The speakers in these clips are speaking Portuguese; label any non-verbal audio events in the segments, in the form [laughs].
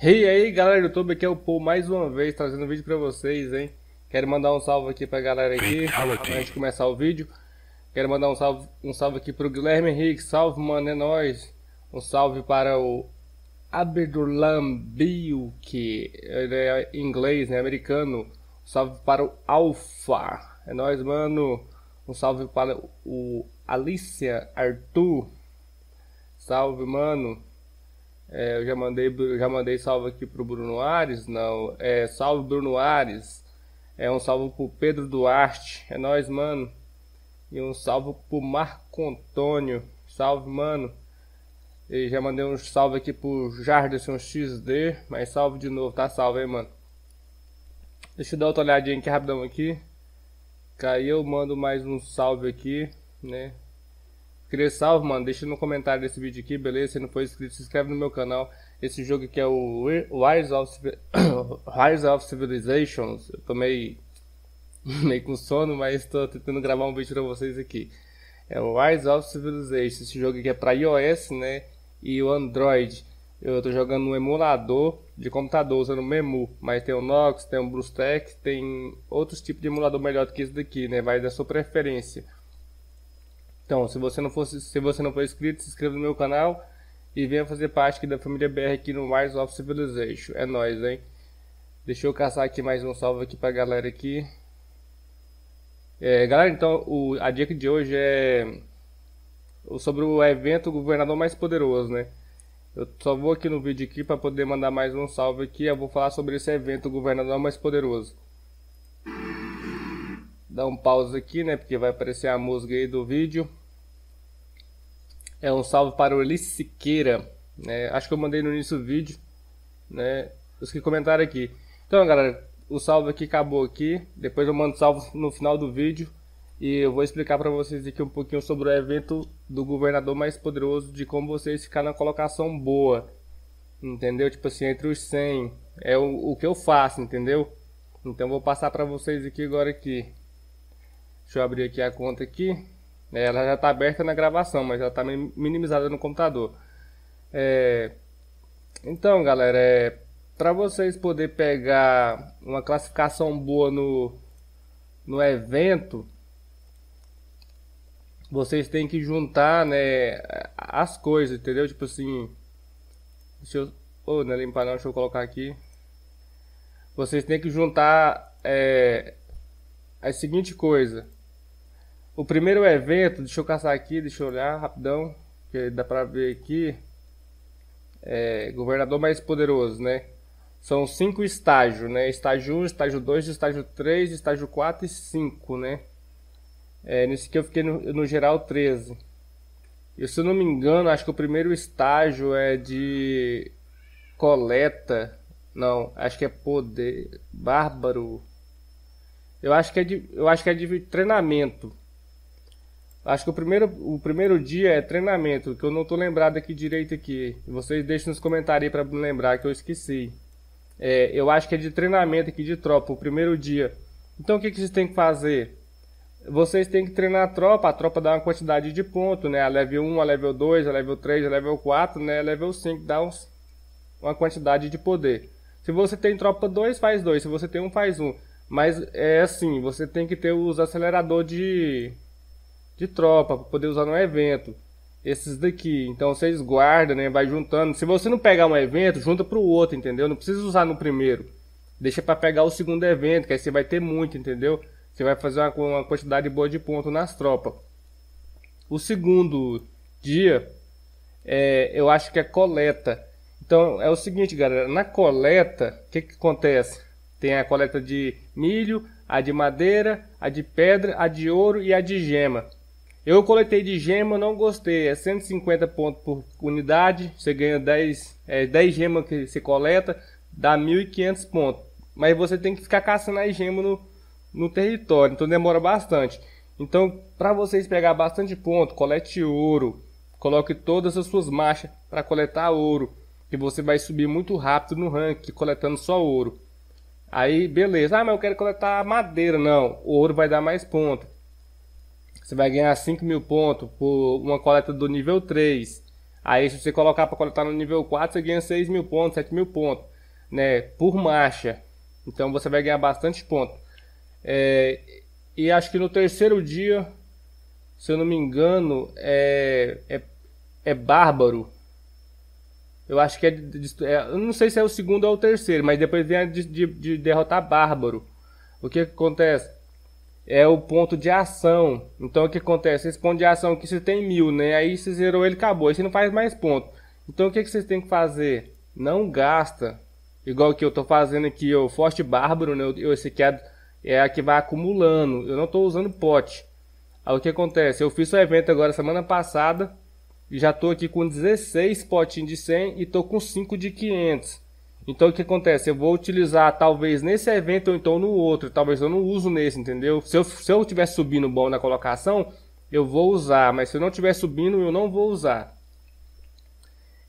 E aí galera do YouTube, aqui é o Paul mais uma vez trazendo um vídeo pra vocês, hein? Quero mandar um salve aqui pra galera aqui, Fatality. antes de começar o vídeo. Quero mandar um salve, um salve aqui pro Guilherme Henrique, salve mano, é nóis. Um salve para o Abdulam que ele é inglês, né, americano. Salve para o Alfa. É nóis, mano. Um salve para o Alicia Arthur. Salve, mano. É, eu já mandei, já mandei salve aqui pro Bruno Ares. Não, é salve Bruno Ares. É um salve pro Pedro Duarte. É nós, mano. E um salve pro Marco Antônio. Salve, mano. E já mandei um salve aqui pro Jarderson XD. Mas salve de novo, tá salve, hein, mano. Deixa eu dar outra olhadinha aqui rapidão aqui. Caiu, mando mais um salve aqui, né? Queria salve, mano, deixa no comentário desse vídeo aqui, beleza? Se não for inscrito, se inscreve no meu canal. Esse jogo aqui é o Rise of, [coughs] Rise of Civilizations. Eu tô meio, [coughs] meio com sono, mas tô tentando gravar um vídeo pra vocês aqui. É o Rise of Civilizations. Esse jogo aqui é pra iOS, né? E o Android. Eu tô jogando no emulador de computador usando Memu, mas tem o Nox, tem o BruceTech, tem outros tipos de emulador melhor do que esse daqui, né? Vai da sua preferência. Então, se você não fosse, se você não for inscrito, se inscreva no meu canal e venha fazer parte aqui da família BR aqui no Rise of Civilization. É nós, hein? Deixa eu caçar aqui mais um salve aqui pra galera aqui. É, galera, então o, a dica de hoje é sobre o evento governador mais poderoso, né? Eu só vou aqui no vídeo aqui para poder mandar mais um salve aqui. Eu vou falar sobre esse evento Governador Mais Poderoso. Dá um pause aqui, né? Porque vai aparecer a música aí do vídeo. É um salve para o Ulisses Siqueira. Né? Acho que eu mandei no início do vídeo. Né? Os que comentaram aqui. Então, galera, o salve aqui acabou aqui. Depois eu mando salve no final do vídeo e eu vou explicar para vocês aqui um pouquinho sobre o evento do governador mais poderoso, de como vocês ficar na colocação boa, entendeu? Tipo assim, entre os 100, é o, o que eu faço, entendeu? Então vou passar para vocês aqui agora aqui. Deixa eu abrir aqui a conta aqui. É, ela já está aberta na gravação, mas ela está minimizada no computador. É... Então, galera, é... para vocês poder pegar uma classificação boa no no evento, vocês têm que juntar, né, as coisas, entendeu? Tipo assim, deixa eu, oh, não é limpar não, deixa eu colocar aqui. Vocês têm que juntar é, a seguinte coisa. O primeiro evento, deixa eu caçar aqui, deixa eu olhar rapidão, que dá pra ver aqui. É, governador mais poderoso, né? São cinco estágios, né? Estágio 1, estágio 2, estágio 3, estágio 4 e 5, né? É, nesse aqui eu fiquei no, no geral 13. E se eu não me engano, acho que o primeiro estágio é de coleta. Não, acho que é poder. Bárbaro. Eu acho que é de, eu acho que é de treinamento. Acho que o primeiro, o primeiro dia é treinamento, que eu não tô lembrado aqui direito aqui. Vocês deixem nos comentários para me lembrar que eu esqueci. É, eu acho que é de treinamento aqui de tropa, o primeiro dia. Então o que, que vocês têm que fazer? vocês têm que treinar a tropa, a tropa dá uma quantidade de ponto, né? A level 1, a level 2, a level 3, a level 4, né? A level 5 dá uns, uma quantidade de poder. Se você tem tropa 2, faz 2. Se você tem 1, um, faz 1. Um. Mas é assim, você tem que ter os acelerador de, de tropa para poder usar no evento. Esses daqui. Então vocês guardam, né? Vai juntando. Se você não pegar um evento, junta para o outro, entendeu? Não precisa usar no primeiro. Deixa para pegar o segundo evento, que aí você vai ter muito, entendeu? Você vai fazer uma, uma quantidade boa de ponto nas tropas. O segundo dia, é, eu acho que é coleta. Então é o seguinte, galera: na coleta, o que, que acontece? Tem a coleta de milho, a de madeira, a de pedra, a de ouro e a de gema. Eu coletei de gema, não gostei. É 150 pontos por unidade. Você ganha 10, é, 10 gemas que você coleta, dá 1.500 pontos. Mas você tem que ficar caçando as gemas no, no território, então demora bastante. Então, para vocês pegar bastante ponto, colete ouro, coloque todas as suas marchas para coletar ouro, que você vai subir muito rápido no ranking coletando só ouro. Aí, beleza. Ah, mas eu quero coletar madeira. Não, o ouro vai dar mais ponto. Você vai ganhar 5 mil pontos por uma coleta do nível 3. Aí, se você colocar para coletar no nível 4, você ganha 6 mil pontos, 7 mil pontos, né? Por marcha. Então, você vai ganhar bastante ponto. É, e acho que no terceiro dia, se eu não me engano, é, é, é Bárbaro. Eu acho que é, é, Eu não sei se é o segundo ou o terceiro, mas depois vem a de, de, de derrotar Bárbaro. O que, que acontece? É o ponto de ação. Então o que acontece? Esse ponto de ação que você tem mil, né? Aí você zerou ele, acabou. Aí você não faz mais ponto. Então o que, que vocês têm que fazer? Não gasta. Igual que eu tô fazendo aqui, o Forte Bárbaro, né? Eu, esse aqui é é a que vai acumulando. Eu não estou usando pote. Aí o que acontece? Eu fiz o evento agora semana passada e já estou aqui com 16 potinhos de 100 e estou com 5 de 500. Então o que acontece? Eu vou utilizar talvez nesse evento ou então no outro. Talvez eu não uso nesse, entendeu? Se eu, se eu tiver subindo bom na colocação, eu vou usar. Mas se eu não tiver subindo, eu não vou usar.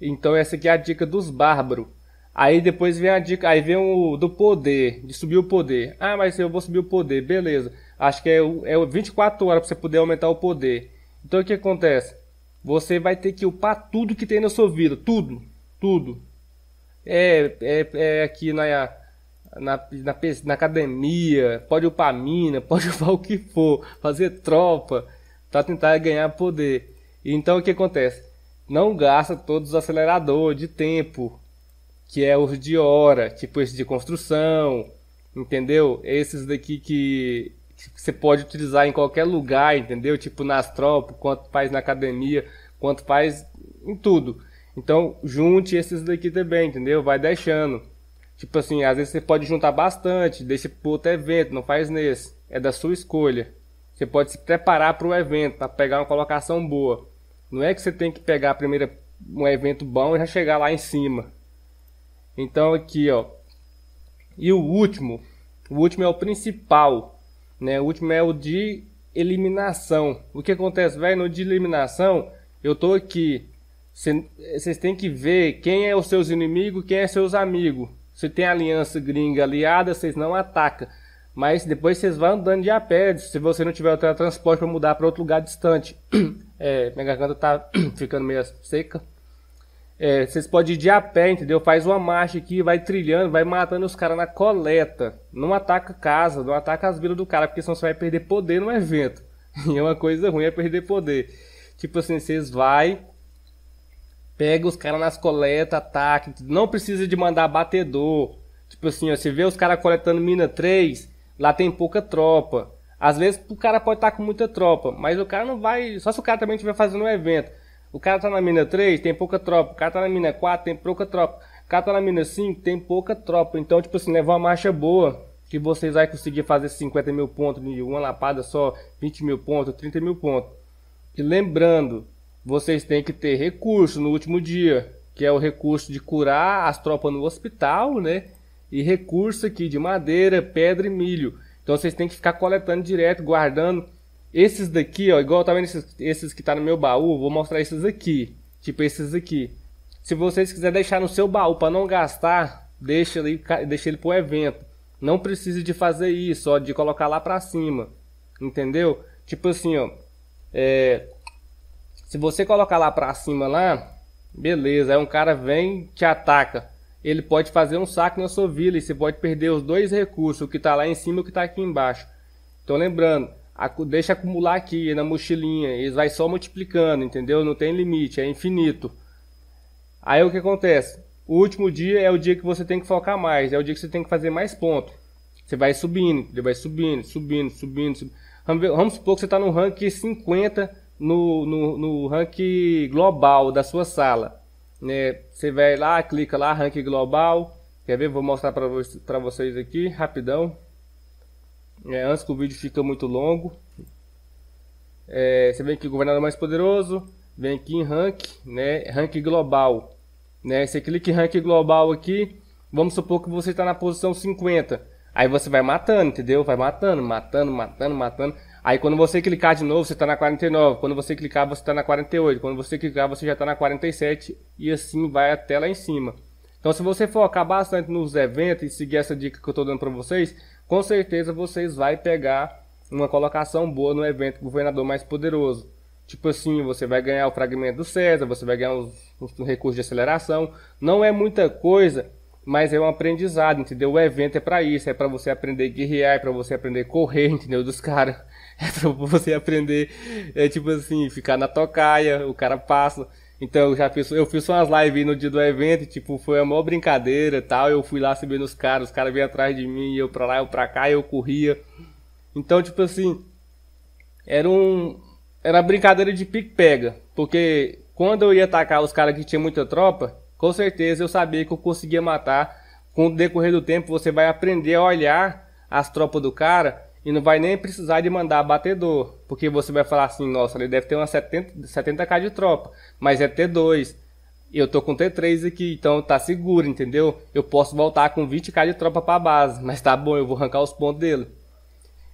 Então essa aqui é a dica dos bárbaros. Aí depois vem a dica, aí vem o do poder, de subir o poder. Ah, mas eu vou subir o poder, beleza. Acho que é, é 24 horas para você poder aumentar o poder. Então o que acontece? Você vai ter que upar tudo que tem na sua vida, tudo, tudo. É, é, é aqui na, na, na, na academia, pode upar mina, [laughs] pode upar o que for, fazer tropa, para tentar ganhar poder. Então o que acontece? Não gasta todos os aceleradores de tempo que é os de hora, tipo esse de construção, entendeu? Esses daqui que, você pode utilizar em qualquer lugar, entendeu? Tipo nas tropas, quanto faz na academia, quanto faz em tudo. Então, junte esses daqui também, entendeu? Vai deixando. Tipo assim, às vezes você pode juntar bastante, deixa para outro evento, não faz nesse. É da sua escolha. Você pode se preparar para o evento, para pegar uma colocação boa. Não é que você tem que pegar a primeira um evento bom e já chegar lá em cima. Então aqui, ó. E o último, o último é o principal, né? O último é o de eliminação. O que acontece, velho, no de eliminação, eu tô aqui. Vocês têm que ver quem é os seus inimigos, quem é seus amigos. Se tem aliança gringa aliada, vocês não atacam. Mas depois vocês vão andando de a pé, se você não tiver o transporte para mudar para outro lugar distante. [clears throat] é, minha garganta tá [clears throat] ficando meio seca. É, vocês podem ir de a pé, entendeu? Faz uma marcha aqui, vai trilhando, vai matando os caras na coleta. Não ataca casa, não ataca as vilas do cara, porque senão você vai perder poder no evento. [laughs] E é uma coisa ruim é perder poder. Tipo assim, vocês vai, pega os caras nas coletas, ataca. Não precisa de mandar batedor. Tipo assim, ó, você vê os caras coletando mina 3, lá tem pouca tropa. Às vezes o cara pode estar tá com muita tropa, mas o cara não vai. Só se o cara também estiver fazendo um evento. O cara tá na mina 3, tem pouca tropa. O cara tá na mina 4, tem pouca tropa. O cara tá na mina 5, tem pouca tropa. Então, tipo assim, levar uma marcha boa. Que vocês vai conseguir fazer 50 mil pontos de uma lapada só, 20 mil pontos, 30 mil pontos. E lembrando, vocês têm que ter recurso no último dia. Que é o recurso de curar as tropas no hospital, né? E recurso aqui de madeira, pedra e milho. Então vocês têm que ficar coletando direto, guardando esses daqui, ó, igual tá vendo esses, esses que tá no meu baú, vou mostrar esses aqui. Tipo esses aqui. Se vocês quiserem deixar no seu baú para não gastar, deixa ele, deixa ele pro evento. Não precisa de fazer isso, ó, de colocar lá pra cima. Entendeu? Tipo assim, ó. É, se você colocar lá pra cima lá, beleza. Aí um cara vem te ataca. Ele pode fazer um saco na sua vila e você pode perder os dois recursos, o que tá lá em cima e o que tá aqui embaixo. Então lembrando, deixa acumular aqui na mochilinha, e vai só multiplicando, entendeu? Não tem limite, é infinito. Aí o que acontece? O último dia é o dia que você tem que focar mais, é o dia que você tem que fazer mais pontos Você vai subindo, ele vai subindo, subindo, subindo. subindo. Vamos, supor que você está no rank 50 no, no, no rank global da sua sala. Né? Você vai lá, clica lá, rank global. Quer ver? Vou mostrar para vocês aqui, rapidão. É, antes que o vídeo fica muito longo. É, você vem aqui, governador mais poderoso. Vem aqui em rank, né? Rank global. Né? Você clica em rank global aqui. Vamos supor que você está na posição 50. Aí você vai matando, entendeu? Vai matando, matando, matando, matando. Aí quando você clicar de novo, você está na 49. Quando você clicar, você está na 48. Quando você clicar, você já está na 47. E assim vai até lá em cima. Então se você focar bastante nos eventos e seguir essa dica que eu estou dando para vocês, com certeza vocês vai pegar uma colocação boa no evento governador mais poderoso. Tipo assim, você vai ganhar o fragmento do César, você vai ganhar os, os recursos de aceleração. Não é muita coisa, mas é um aprendizado, entendeu? O evento é para isso, é para você aprender a guerrear, é para você aprender a correr, [laughs] entendeu? Dos caras. É pra você aprender, é tipo assim, ficar na tocaia, o cara passa. Então eu já fiz, eu fiz umas lives no dia do evento, tipo, foi a maior brincadeira tal. Eu fui lá subindo os caras, os caras vinham atrás de mim, eu pra lá, eu pra cá, eu corria. Então, tipo assim, era um. Era brincadeira de pique-pega. Porque quando eu ia atacar os caras que tinha muita tropa, com certeza eu sabia que eu conseguia matar. Com o decorrer do tempo, você vai aprender a olhar as tropas do cara e não vai nem precisar de mandar batedor, porque você vai falar assim, nossa, ele deve ter umas 70, 70k de tropa, mas é T2. Eu tô com T3 aqui, então tá seguro, entendeu? Eu posso voltar com 20k de tropa pra base, mas tá bom, eu vou arrancar os pontos dele.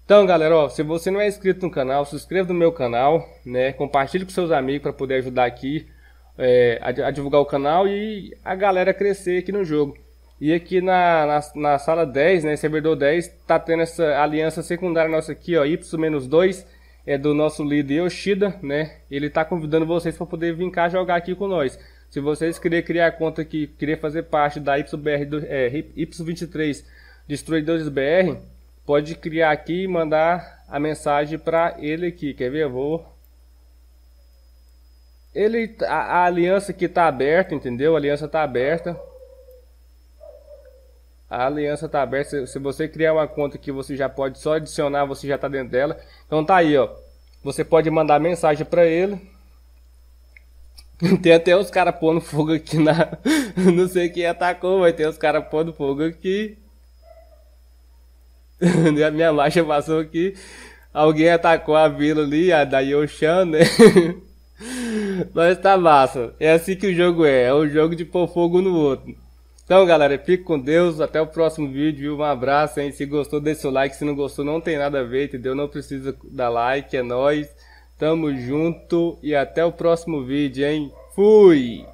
Então, galera, ó, se você não é inscrito no canal, se inscreva no meu canal, né? Compartilhe com seus amigos para poder ajudar aqui é, a, a divulgar o canal e a galera crescer aqui no jogo. E aqui na, na, na, sala 10, né, servidor 10, tá tendo essa aliança secundária nossa aqui, ó, Y-2, é do nosso líder Yoshida, né? Ele tá convidando vocês para poder vir cá jogar aqui com nós. Se vocês querem criar conta aqui, querer fazer parte da YBR, do, é, Y23 Destruidores BR, pode criar aqui e mandar a mensagem para ele aqui. Quer ver? Eu vou ele a, a aliança que tá aberta, entendeu? A aliança tá aberta. A aliança tá aberta. Se você criar uma conta que você já pode só adicionar, você já tá dentro dela. Então tá aí, ó. Você pode mandar mensagem para ele. Tem até os caras pondo fogo aqui na. [laughs] Não sei quem atacou, mas tem os caras pondo fogo aqui. [laughs] a minha marcha passou aqui. Alguém atacou a vila ali, a da Yoshan, né? [laughs] mas tá massa. É assim que o jogo é. É um jogo de pôr fogo no outro. Então, galera, fique com Deus. Até o próximo vídeo. Um abraço, hein? Se gostou, deixa o like. Se não gostou, não tem nada a ver, entendeu? Não precisa dar like. É nóis. Tamo junto. E até o próximo vídeo, hein? Fui!